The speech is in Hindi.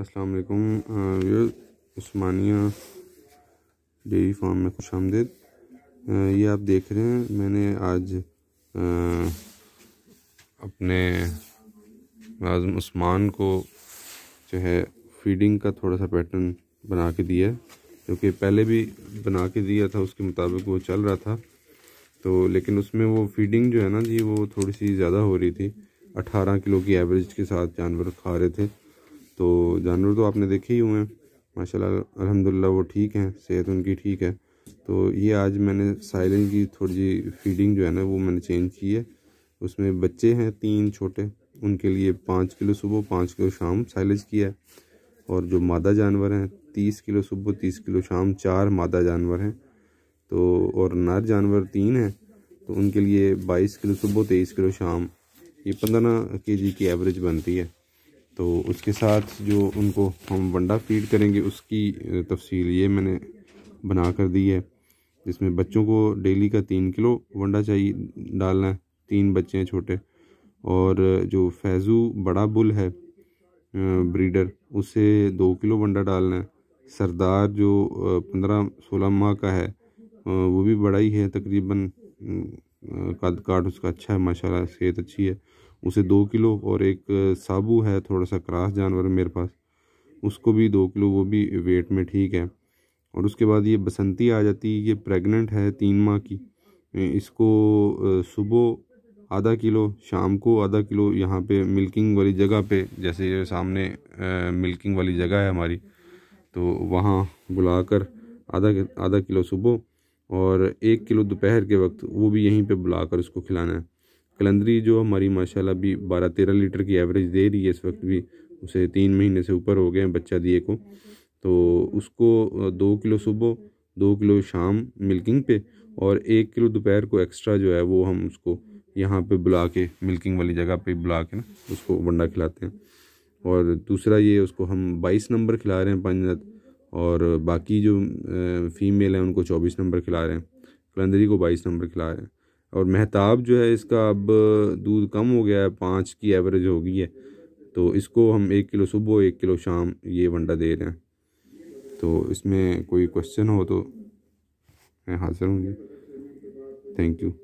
अस्सलाम वालेकुम उस्मानिया डेयरी फार्म में खुश आमदेद ये आप देख रहे हैं मैंने आज आ, अपने नाजम उस्मान को जो है फीडिंग का थोड़ा सा पैटर्न बना के दिया है क्योंकि पहले भी बना के दिया था उसके मुताबिक वो चल रहा था तो लेकिन उसमें वो फीडिंग जो है ना जी वो थोड़ी सी ज़्यादा हो रही थी अठारह किलो की एवरेज के साथ जानवर खा रहे थे तो जानवर तो आपने देखे ही हुए हैं माशाल्लाह अल्हम्दुलिल्लाह वो ठीक हैं सेहत उनकी ठीक है तो ये आज मैंने साइलेंट की थोड़ी सी फीडिंग जो है ना वो मैंने चेंज की है उसमें बच्चे हैं तीन छोटे उनके लिए पाँच किलो सुबह पाँच किलो शाम साइलेज किया है और जो मादा जानवर हैं तीस किलो सुबह तीस किलो शाम चार मादा जानवर हैं तो और नर जानवर तीन हैं तो उनके लिए बाईस किलो सुबह तेईस किलो शाम ये पंद्रह के जी की एवरेज बनती है तो उसके साथ जो उनको हम वंडा फीड करेंगे उसकी तफसील ये मैंने बना कर दी है जिसमें बच्चों को डेली का तीन किलो वंडा चाहिए डालना है तीन बच्चे हैं छोटे और जो फैज़ू बड़ा बुल है ब्रीडर उसे दो किलो वंडा डालना है सरदार जो पंद्रह सोलह माह का है वो भी बड़ा ही है तकरीबन कद काट उसका अच्छा है माशाल्लाह सेहत अच्छी है उसे दो किलो और एक साबू है थोड़ा सा क्रास जानवर मेरे पास उसको भी दो किलो वो भी वेट में ठीक है और उसके बाद ये बसंती आ जाती है ये प्रेग्नेंट है तीन माह की इसको सुबह आधा किलो शाम को आधा किलो यहाँ पे मिल्किंग वाली जगह पे जैसे ये सामने आ, मिल्किंग वाली जगह है हमारी तो वहाँ बुलाकर आधा आधा किलो सुबह और एक किलो दोपहर के वक्त वो भी यहीं पे बुलाकर उसको खिलाना है कलंदरी जो हमारी माशाल्लाह भी बारह तेरह लीटर की एवरेज दे रही है इस वक्त भी उसे तीन महीने से ऊपर हो गए हैं बच्चा दिए को तो उसको दो किलो सुबह दो किलो शाम मिल्किंग पे और एक किलो दोपहर को एक्स्ट्रा जो है वो हम उसको यहाँ पे बुला के मिल्किंग वाली जगह पे बुला के ना उसको वंडा खिलाते हैं और दूसरा ये उसको हम बाईस नंबर खिला रहे हैं पाँच मिनट और बाकी जो फीमेल हैं उनको चौबीस नंबर खिला रहे हैं कलंदरी को बाईस नंबर खिला रहे हैं और महताब जो है इसका अब दूध कम हो गया है पाँच की एवरेज हो गई है तो इसको हम एक किलो सुबह एक किलो शाम ये वंडा दे रहे हैं तो इसमें कोई क्वेश्चन हो तो मैं हाजिर हूँ थैंक यू